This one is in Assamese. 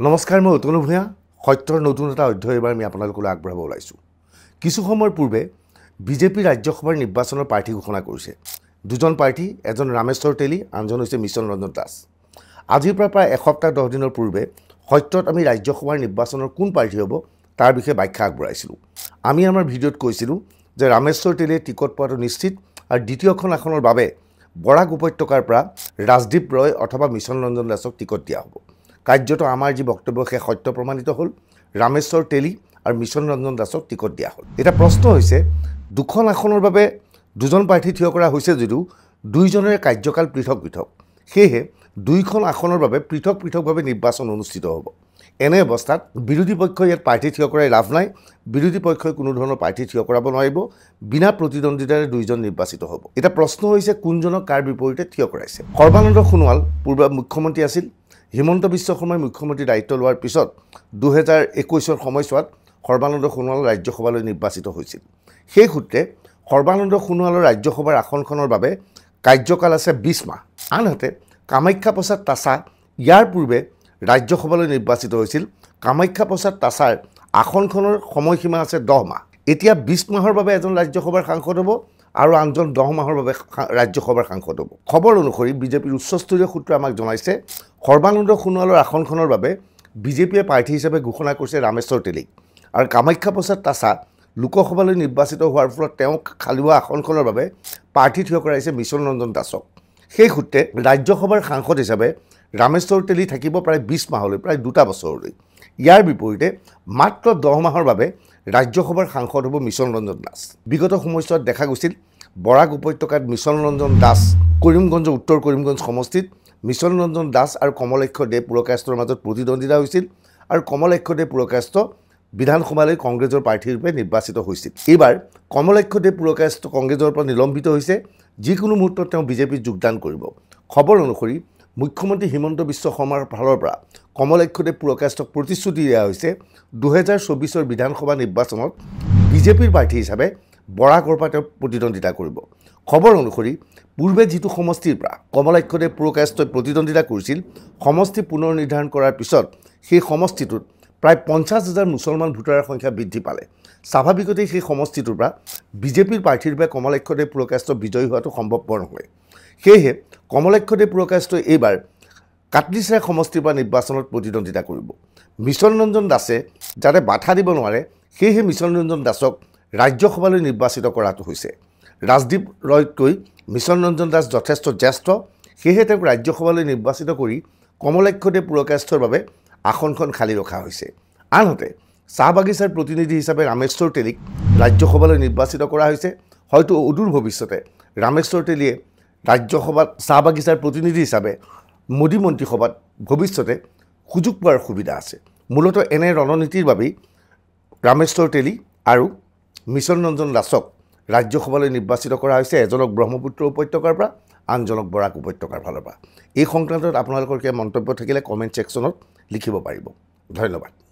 নমস্কাৰ মই অতুল ভূঞা সত্যৰ নতুন এটা অধ্যয় এইবাৰ আমি আপোনালোকলৈ আগবঢ়াব ওলাইছোঁ কিছু সময়ৰ পূৰ্বে বিজেপি ৰাজ্যসভাৰ নিৰ্বাচনৰ প্ৰাৰ্থী ঘোষণা কৰিছে দুজন প্ৰাৰ্থী এজন ৰামেশ্বৰ তেলী আনজন হৈছে মিছন ৰঞ্জন দাস আজিৰ পৰা প্ৰায় এসপ্তাহ দহ দিনৰ পূৰ্বে সত্যত আমি ৰাজ্যসভাৰ নিৰ্বাচনৰ কোন প্ৰাৰ্থী হ'ব তাৰ বিষয়ে ব্যাখ্যা আগবঢ়াইছিলোঁ আমি আমাৰ ভিডিঅ'ত কৈছিলোঁ যে ৰামেশ্বৰ তেলীয়ে টিকট পোৱাটো নিশ্চিত আৰু দ্বিতীয়খন আসনৰ বাবে বৰাক উপত্যকাৰ পৰা ৰাজদ্বীপ ৰয় অথবা মিছন ৰঞ্জন দাসক টিকট দিয়া হ'ব কাৰ্যত আমাৰ যি বক্তব্য সেই সত্য প্ৰমাণিত হ'ল ৰামেশ্বৰ তেলি আৰু মিছন ৰঞ্জন দাসক টিকট দিয়া হ'ল এতিয়া প্ৰশ্ন হৈছে দুখন আসনৰ বাবে দুজন প্ৰাৰ্থী থিয় কৰা হৈছে যদিও দুইজনৰে কাৰ্যকাল পৃথক পৃথক সেয়েহে দুইখন আসনৰ বাবে পৃথক পৃথকভাৱে নিৰ্বাচন অনুষ্ঠিত হ'ব এনে অৱস্থাত বিৰোধী পক্ষই ইয়াত প্ৰাৰ্থী থিয় কৰাই লাভ নাই বিৰোধী পক্ষই কোনো ধৰণৰ প্ৰাৰ্থী থিয় কৰাব নোৱাৰিব বিনা প্ৰতিদ্বন্দ্বিতাৰে দুইজন নিৰ্বাচিত হ'ব এতিয়া প্ৰশ্ন হৈছে কোনজনক কাৰ বিপৰীতে থিয় কৰাইছে সৰ্বানন্দ সোণোৱাল পূৰ্বে মুখ্যমন্ত্ৰী আছিল হিমন্ত বিশ্ব শৰ্মাই মুখ্যমন্ত্ৰীৰ দায়িত্ব লোৱাৰ পিছত দুহেজাৰ একৈছৰ সময়ছোৱাত সৰ্বানন্দ সোণোৱাল ৰাজ্যসভালৈ নিৰ্বাচিত হৈছিল সেই সূত্ৰে সৰ্বানন্দ সোণোৱালৰ ৰাজ্যসভাৰ আসনখনৰ বাবে কাৰ্যকাল আছে বিছ মাহ আনহাতে কামাখ্যা প্ৰসাদ তাছা ইয়াৰ পূৰ্বে ৰাজ্যসভালৈ নিৰ্বাচিত হৈছিল কামাখ্যা প্ৰসাদ তাছাৰ আসনখনৰ সময়সীমা আছে দহ মাহ এতিয়া বিছ মাহৰ বাবে এজন ৰাজ্যসভাৰ সাংসদ হ'ব আৰু আনজন দহ মাহৰ বাবে ৰাজ্যসভাৰ সাংসদ হ'ব খবৰ অনুসৰি বিজেপিৰ উচ্চস্তৰীয় সূত্ৰই আমাক জনাইছে সৰ্বানন্দ সোণোৱালৰ আসনখনৰ বাবে বিজেপিয়ে প্ৰাৰ্থী হিচাপে ঘোষণা কৰিছে ৰামেশ্বৰ তেলীক আৰু কামাখ্যা প্ৰসাদ তাছা লোকসভালৈ নিৰ্বাচিত হোৱাৰ ফলত তেওঁক খালি হোৱা আসনখনৰ বাবে প্ৰাৰ্থী থিয় কৰাইছে মিছন ৰঞ্জন দাসক সেই সূত্ৰে ৰাজ্যসভাৰ সাংসদ হিচাপে ৰামেশ্বৰ তেলী থাকিব প্ৰায় বিছ মাহলৈ প্ৰায় দুটা বছৰলৈ ইয়াৰ বিপৰীতে মাত্ৰ দহ মাহৰ বাবে ৰাজ্যসভাৰ সাংসদ হ'ব মিছন ৰঞ্জন দাস বিগত সময়ছোৱাত দেখা গৈছিল বৰাক উপত্যকাত মিছন ৰঞ্জন দাস কৰিমগঞ্জ উত্তৰ কৰিমগঞ্জ সমষ্টিত মিছন ৰঞ্জন দাস আৰু কমলক্ষ দেৱ পুৰকাষ্ট্ৰৰ মাজত প্ৰতিদ্বন্দ্বিতা হৈছিল আৰু কমলক্ষ দেৱ পুৰকাষ্ট্ৰ বিধানসভালৈ কংগ্ৰেছৰ প্ৰাৰ্থীৰূপে নিৰ্বাচিত হৈছিল এইবাৰ কমলক্ষ দেৱ পুৰকাষ্ট্ৰ কংগ্ৰেছৰ পৰা নিলম্বিত হৈছে যিকোনো মুহূৰ্তত তেওঁ বিজেপিত যোগদান কৰিব খবৰ অনুসৰি মুখ্যমন্ত্ৰী হিমন্ত বিশ্ব শৰ্মাৰ ফালৰ পৰা কমলক্ষ দেৱ পুৰকাষ্ট্ৰক প্ৰতিশ্ৰুতি দিয়া হৈছে দুহেজাৰ চৌবিছৰ বিধানসভা নিৰ্বাচনত বিজেপিৰ প্ৰাৰ্থী হিচাপে বৰাকৰ পৰা তেওঁ প্ৰতিদ্বন্দ্বিতা কৰিব খবৰ অনুসৰি পূৰ্বে যিটো সমষ্টিৰ পৰা কমলাক্ষদেৱ পুৰকাষ্টই প্ৰতিদ্বন্দ্বিতা কৰিছিল সমষ্টি পুনৰ নিৰ্ধাৰণ কৰাৰ পিছত সেই সমষ্টিটোত প্ৰায় পঞ্চাছ হাজাৰ মুছলমান ভোটাৰৰ সংখ্যা বৃদ্ধি পালে স্বাভাৱিকতেই সেই সমষ্টিটোৰ পৰা বিজেপিৰ প্ৰাৰ্থীৰূপে কমলাক্ষদেৱ পুৰকাষ্ট বিজয়ী হোৱাটো সম্ভৱপৰ নহয় সেয়েহে কমলাক্ষদেৱ পুৰকাষ্টই এইবাৰ কাটলিচৰাই সমষ্টিৰ পৰা নিৰ্বাচনত প্ৰতিদ্বন্দ্বিতা কৰিব মিছন ৰঞ্জন দাসে যাতে বাধা দিব নোৱাৰে সেয়েহে মিছন ৰঞ্জন দাসক ৰাজ্যসভালৈ নিৰ্বাচিত কৰাটো হৈছে ৰাজদ্বীপ ৰয়তকৈ মিছন ৰঞ্জন দাস যথেষ্ট জ্যেষ্ঠ সেয়েহে তেওঁক ৰাজ্যসভালৈ নিৰ্বাচিত কৰি কমলাক্ষদেৱ পুৰকাষ্ঠৰ বাবে আসনখন খালী ৰখা হৈছে আনহাতে চাহ বাগিচাৰ প্ৰতিনিধি হিচাপে ৰামেশ্বৰ তেলীক ৰাজ্যসভালৈ নিৰ্বাচিত কৰা হৈছে হয়তো অদূৰ ভৱিষ্যতে ৰামেশ্বৰ তেলীয়ে ৰাজ্যসভাত চাহ বাগিচাৰ প্ৰতিনিধি হিচাপে মোদী মন্ত্ৰীসভাত ভৱিষ্যতে সুযোগ পোৱাৰ সুবিধা আছে মূলতঃ এনে ৰণনীতিৰ বাবেই ৰামেশ্বৰ তেলী আৰু মিছন ৰঞ্জন দাসক ৰাজ্যসভালৈ নিৰ্বাচিত কৰা হৈছে এজনক ব্ৰহ্মপুত্ৰ উপত্যকাৰ পৰা আনজনক বৰাক উপত্যকাৰ ফালৰ পৰা এই সংক্ৰান্তত আপোনালোকৰ কিবা মন্তব্য থাকিলে কমেণ্ট ছেকশ্যনত লিখিব পাৰিব ধন্যবাদ